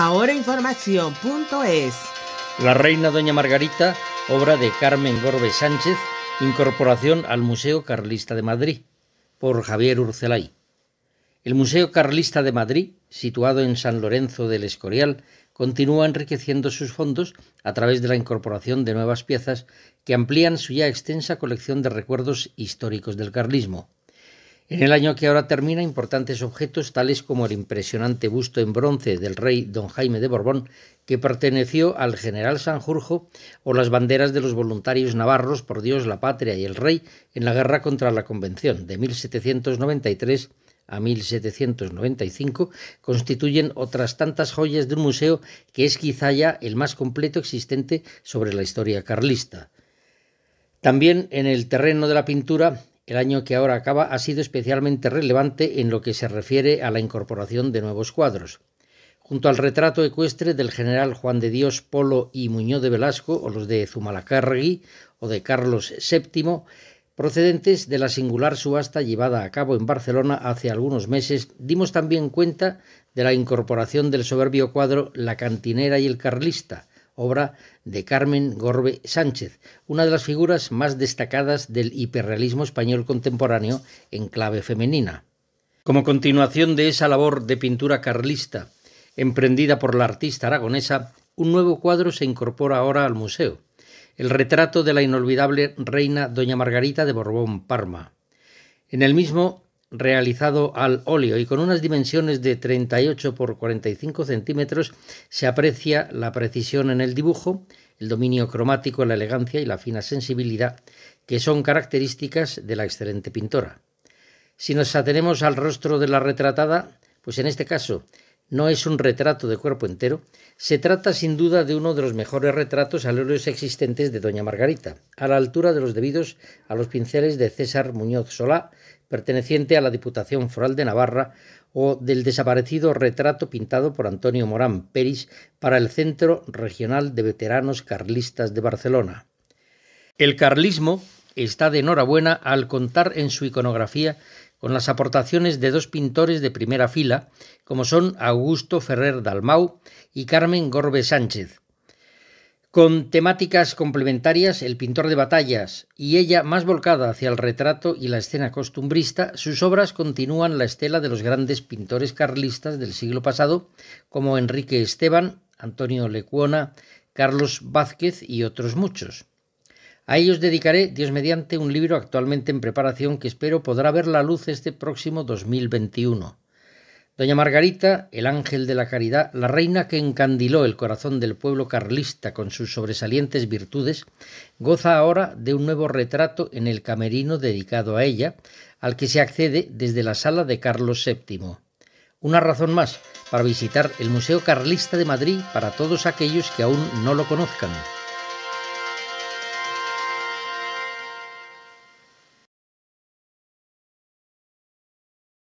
Ahorainformación.es La Reina Doña Margarita, obra de Carmen Gorbe Sánchez, incorporación al Museo Carlista de Madrid, por Javier Urcelay. El Museo Carlista de Madrid, situado en San Lorenzo del Escorial, continúa enriqueciendo sus fondos a través de la incorporación de nuevas piezas que amplían su ya extensa colección de recuerdos históricos del carlismo. En el año que ahora termina, importantes objetos tales como el impresionante busto en bronce del rey don Jaime de Borbón, que perteneció al general Sanjurjo, o las banderas de los voluntarios navarros por Dios, la patria y el rey en la guerra contra la Convención de 1793 a 1795, constituyen otras tantas joyas de un museo que es quizá ya el más completo existente sobre la historia carlista. También en el terreno de la pintura el año que ahora acaba ha sido especialmente relevante en lo que se refiere a la incorporación de nuevos cuadros. Junto al retrato ecuestre del general Juan de Dios Polo y Muñoz de Velasco, o los de Zumalacárregui o de Carlos VII, procedentes de la singular subasta llevada a cabo en Barcelona hace algunos meses, dimos también cuenta de la incorporación del soberbio cuadro La cantinera y el carlista, obra de Carmen Gorbe Sánchez, una de las figuras más destacadas del hiperrealismo español contemporáneo en clave femenina. Como continuación de esa labor de pintura carlista, emprendida por la artista aragonesa, un nuevo cuadro se incorpora ahora al museo, el retrato de la inolvidable reina doña Margarita de Borbón Parma. En el mismo realizado al óleo y con unas dimensiones de 38 por 45 centímetros se aprecia la precisión en el dibujo, el dominio cromático, la elegancia y la fina sensibilidad que son características de la excelente pintora. Si nos atenemos al rostro de la retratada, pues en este caso no es un retrato de cuerpo entero, se trata sin duda de uno de los mejores retratos óleo existentes de Doña Margarita, a la altura de los debidos a los pinceles de César Muñoz Solá, perteneciente a la Diputación Foral de Navarra, o del desaparecido retrato pintado por Antonio Morán Peris para el Centro Regional de Veteranos Carlistas de Barcelona. El carlismo está de enhorabuena al contar en su iconografía con las aportaciones de dos pintores de primera fila, como son Augusto Ferrer Dalmau y Carmen Gorbe Sánchez. Con temáticas complementarias, el pintor de batallas y ella más volcada hacia el retrato y la escena costumbrista, sus obras continúan la estela de los grandes pintores carlistas del siglo pasado, como Enrique Esteban, Antonio Lecuona, Carlos Vázquez y otros muchos. A ellos dedicaré, Dios mediante, un libro actualmente en preparación que espero podrá ver la luz este próximo 2021. Doña Margarita, el ángel de la caridad, la reina que encandiló el corazón del pueblo carlista con sus sobresalientes virtudes, goza ahora de un nuevo retrato en el camerino dedicado a ella, al que se accede desde la sala de Carlos VII. Una razón más para visitar el Museo Carlista de Madrid para todos aquellos que aún no lo conozcan.